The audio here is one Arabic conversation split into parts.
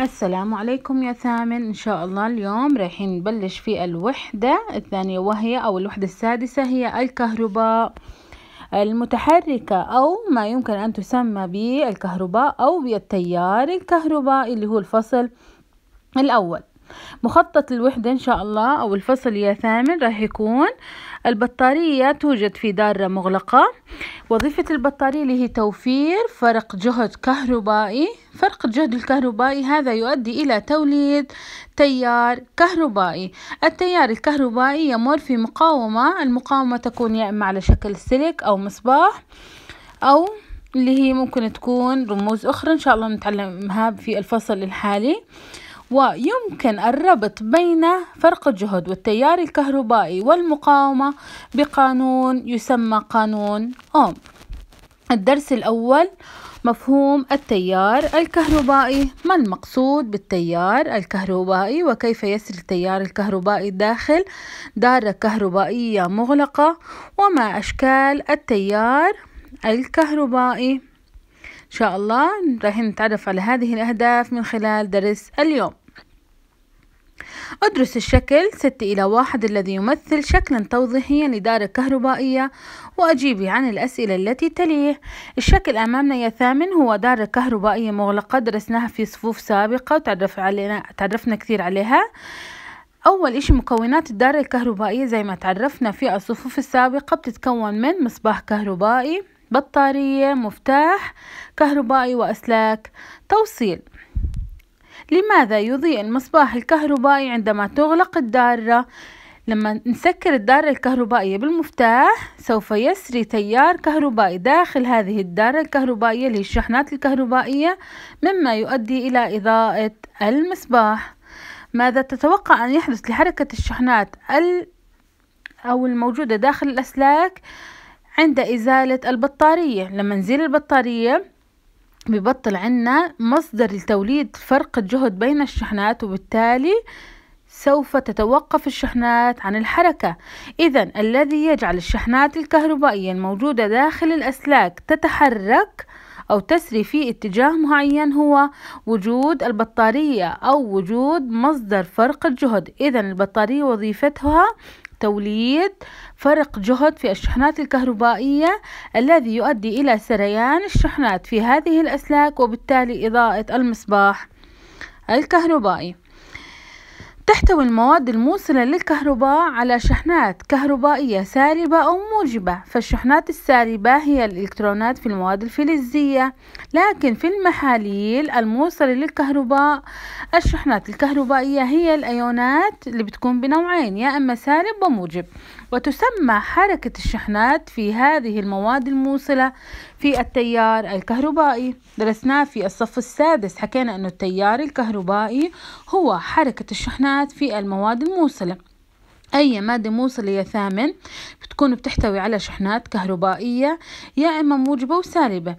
السلام عليكم يا ثامن ان شاء الله اليوم رايحين نبلش في الوحدة الثانية وهي او الوحدة السادسة هي الكهرباء المتحركة او ما يمكن ان تسمى بالكهرباء او بالتيار الكهربائي اللي هو الفصل الاول مخطط الوحدة إن شاء الله أو الفصل يا ثامن راح يكون البطارية توجد في دارة مغلقة وظيفة البطارية اللي هي توفير فرق جهد كهربائي فرق الجهد الكهربائي هذا يؤدي إلى توليد تيار كهربائي التيار الكهربائي يمر في مقاومة المقاومة تكون يا إما على شكل سلك أو مصباح أو اللي هي ممكن تكون رموز أخرى إن شاء الله نتعلمها في الفصل الحالي ويمكن الربط بين فرق الجهد والتيار الكهربائي والمقاومة بقانون يسمى قانون أوم الدرس الأول مفهوم التيار الكهربائي ما المقصود بالتيار الكهربائي وكيف يسري التيار الكهربائي داخل دارة كهربائية مغلقة وما أشكال التيار الكهربائي إن شاء الله راح نتعرف على هذه الأهداف من خلال درس اليوم أدرس الشكل 6 إلى 1 الذي يمثل شكلا توضيحيا لدار كهربائية وأجيبي عن الأسئلة التي تليه الشكل أمامنا يا ثامن هو دار كهربائية مغلقة درسناها في صفوف سابقة وتعرف علينا تعرفنا كثير عليها أول إشي مكونات الدار الكهربائية زي ما تعرفنا في الصفوف السابقة بتتكون من مصباح كهربائي بطارية مفتاح كهربائي وأسلاك توصيل لماذا يضيء المصباح الكهربائي عندما تغلق الدارة؟ لما نسكر الدارة الكهربائية بالمفتاح سوف يسري تيار كهربائي داخل هذه الدارة الكهربائية للشحنات الكهربائية مما يؤدي إلى إضاءة المصباح ماذا تتوقع أن يحدث لحركة الشحنات ال أو الموجودة داخل الأسلاك عند إزالة البطارية لما نزيل البطارية بيبطل عنا مصدر لتوليد فرق الجهد بين الشحنات وبالتالي سوف تتوقف الشحنات عن الحركة إذا الذي يجعل الشحنات الكهربائية الموجودة داخل الأسلاك تتحرك أو تسري في اتجاه معين هو وجود البطارية أو وجود مصدر فرق الجهد إذا البطارية وظيفتها توليد فرق جهد في الشحنات الكهربائية الذي يؤدي إلى سريان الشحنات في هذه الأسلاك وبالتالي إضاءة المصباح الكهربائي تحتوي المواد الموصلة للكهرباء على شحنات كهربائية سالبة أو موجبة فالشحنات السالبة هي الإلكترونات في المواد الفلزية لكن في المحاليل الموصلة للكهرباء الشحنات الكهربائية هي الأيونات اللي بتكون بنوعين يا إما سالب وموجب وتسمى حركة الشحنات في هذه المواد الموصلة في التيار الكهربائي درسناه في الصف السادس حكينا أنه التيار الكهربائي هو حركة الشحنات في المواد الموصلة أي مادة موصلة يا ثامن بتكون بتحتوي على شحنات كهربائية يا إما موجبة وسالبة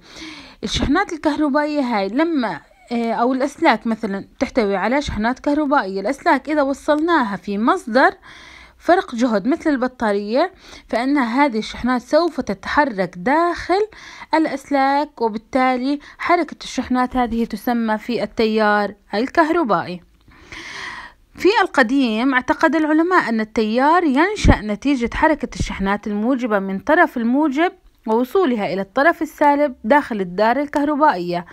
الشحنات الكهربائية هاي لما آه، أو الأسلاك مثلا تحتوي على شحنات كهربائية الأسلاك إذا وصلناها في مصدر فرق جهد مثل البطارية فإن هذه الشحنات سوف تتحرك داخل الأسلاك وبالتالي حركة الشحنات هذه تسمى في التيار الكهربائي في القديم اعتقد العلماء أن التيار ينشأ نتيجة حركة الشحنات الموجبة من طرف الموجب ووصولها إلى الطرف السالب داخل الدار الكهربائية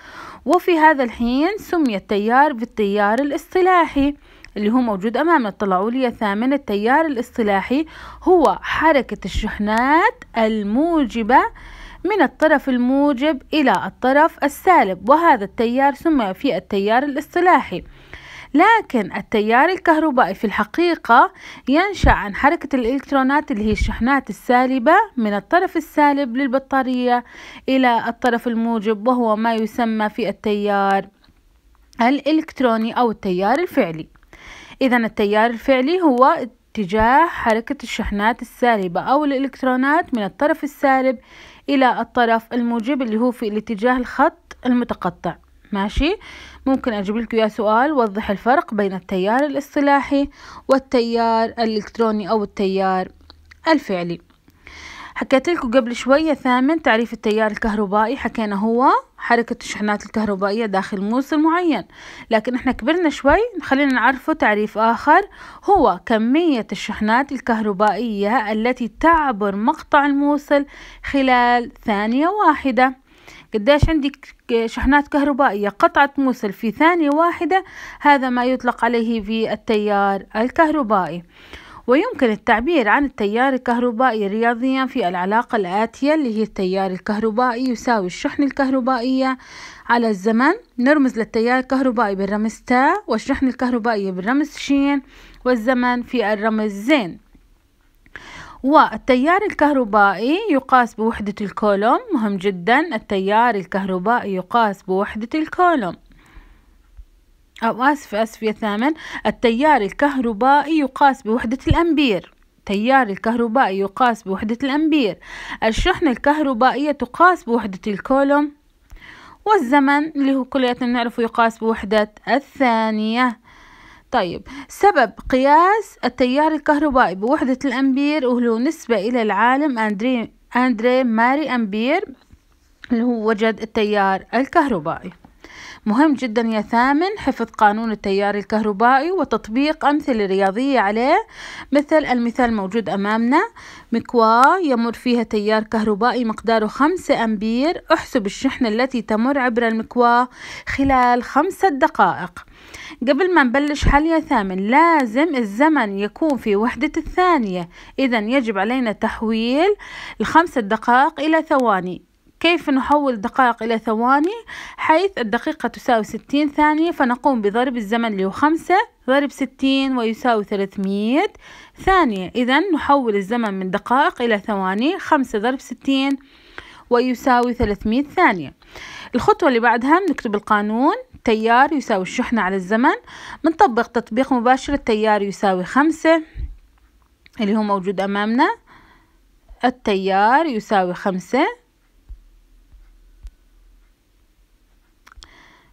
وفي هذا الحين سمي التيار بالتيار الاصطلاحي اللي هو موجود أمامنا طلعوا لي ثامن التيار الاصطلاحي هو حركة الشحنات الموجبة من الطرف الموجب إلى الطرف السالب وهذا التيار سمي في التيار الاصطلاحي لكن التيار الكهربائي في الحقيقة ينشأ عن حركة الإلكترونات اللي هي الشحنات السالبة من الطرف السالب للبطارية إلى الطرف الموجب وهو ما يسمى في التيار الإلكتروني أو التيار الفعلي إذا التيار الفعلي هو اتجاه حركة الشحنات السالبة أو الإلكترونات من الطرف السالب إلى الطرف الموجب اللي هو في الاتجاه الخط المتقطع ماشي ممكن أجيب لكم يا سؤال وضح الفرق بين التيار الاصطلاحي والتيار الإلكتروني أو التيار الفعلي حكيت لكم قبل شوية ثامن تعريف التيار الكهربائي حكينا هو حركة الشحنات الكهربائية داخل موصل معين لكن احنا كبرنا شوي خلينا نعرفه تعريف آخر هو كمية الشحنات الكهربائية التي تعبر مقطع الموصل خلال ثانية واحدة قديش عندي شحنات كهربائية قطعة موصل في ثانية واحدة هذا ما يطلق عليه في التيار الكهربائي ويمكن التعبير عن التيار الكهربائي رياضيا في العلاقة الآتية اللي هي التيار الكهربائي يساوي الشحن الكهربائية على الزمن نرمز للتيار الكهربائي بالرمز تا والشحن الكهربائي بالرمز شين والزمن في الرمز زين والتيار الكهربائي يقاس بوحدة الكولوم مهم جدا التيار الكهربائي يقاس بوحدة الكولوم أو آسف آسف يا ثامن التيار الكهربائي يقاس بوحدة الأمبير التيار الكهربائي يقاس بوحدة الأمبير الشحنة الكهربائية تقاس بوحدة الكولوم والزمن اللي هو كلياتنا نعرفه يقاس بوحدة الثانية طيب سبب قياس التيار الكهربائي بوحدة الأمبير وهو نسبة إلى العالم أندري أندري ماري أمبير اللي هو وجد التيار الكهربائي مهم جدا يا ثامن حفظ قانون التيار الكهربائي وتطبيق أمثلة رياضية عليه مثل المثال الموجود أمامنا مكواة يمر فيها تيار كهربائي مقداره خمسة أمبير احسب الشحنة التي تمر عبر المكواة خلال خمسة دقائق قبل ما نبلش حل يا ثامن لازم الزمن يكون في وحدة الثانية إذا يجب علينا تحويل الخمسة دقائق إلى ثواني كيف نحول دقائق إلى ثواني حيث الدقيقة تساوي ستين ثانية فنقوم بضرب الزمن اللي هو خمسة ضرب ستين ويساوي ثلاثمية ثانية إذا نحول الزمن من دقائق إلى ثواني خمسة ضرب ستين ويساوي ثلاثمية ثانية الخطوة اللي بعدها نكتب القانون تيار يساوي الشحنة على الزمن بنطبق تطبيق مباشر التيار يساوي خمسة اللي هو موجود أمامنا التيار يساوي خمسة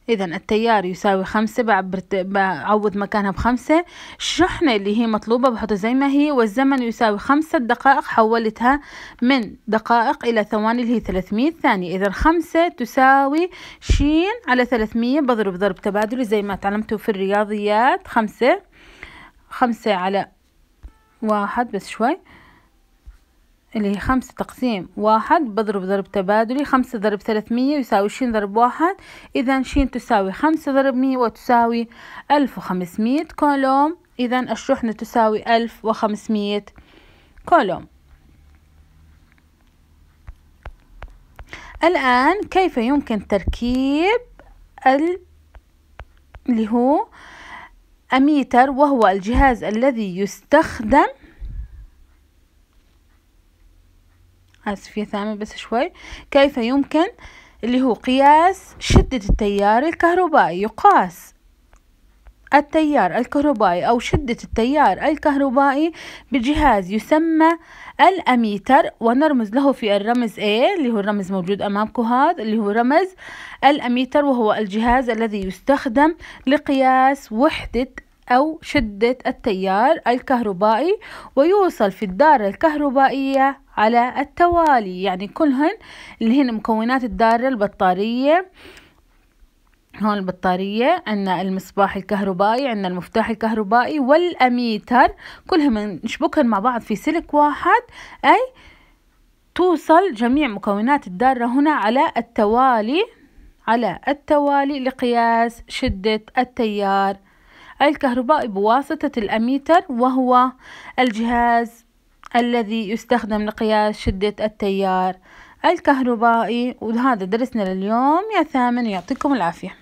إذا التيار يساوي خمسة بعوض مكانها بخمسة الشحنة اللي هي مطلوبة بحطها زي ما هي والزمن يساوي خمسة دقائق حولتها من دقائق إلى ثواني اللي هي ثلاثمية ثانية إذا خمسة تساوي شين على ثلاثمية بضرب ضرب تبادلي زي ما تعلمتوا في الرياضيات خمسة خمسة على واحد بس شوي اللي هي خمسة تقسيم واحد بضرب ضرب تبادلي خمسة ضرب ثلاثمية يساوي شين ضرب واحد إذا شين تساوي خمسة ضرب مية وتساوي ألف وخمسمية كولوم إذا الشحنة تساوي ألف وخمسمية كولوم الآن كيف يمكن تركيب ال... اللي هو أميتر وهو الجهاز الذي يستخدم آسف يا ثامر بس شوي كيف يمكن اللي هو قياس شدة التيار الكهربائي يقاس التيار الكهربائي أو شدة التيار الكهربائي بجهاز يسمى الأميتر ونرمز له في الرمز A اللي هو الرمز موجود أمامكم هذا اللي هو رمز الأميتر وهو الجهاز الذي يستخدم لقياس وحدة أو شدة التيار الكهربائي ويوصل في الدارة الكهربائية على التوالي يعني كلهن اللي هن مكونات الدارة البطارية هون البطارية عندنا المصباح الكهربائي عندنا المفتاح الكهربائي والأميتر كلهم نشبكهم مع بعض في سلك واحد أي توصل جميع مكونات الدارة هنا على التوالي على التوالي لقياس شدة التيار الكهربائي بواسطة الأميتر وهو الجهاز الذي يستخدم لقياس شدة التيار الكهربائي وهذا درسنا لليوم يا ثامن يعطيكم العافية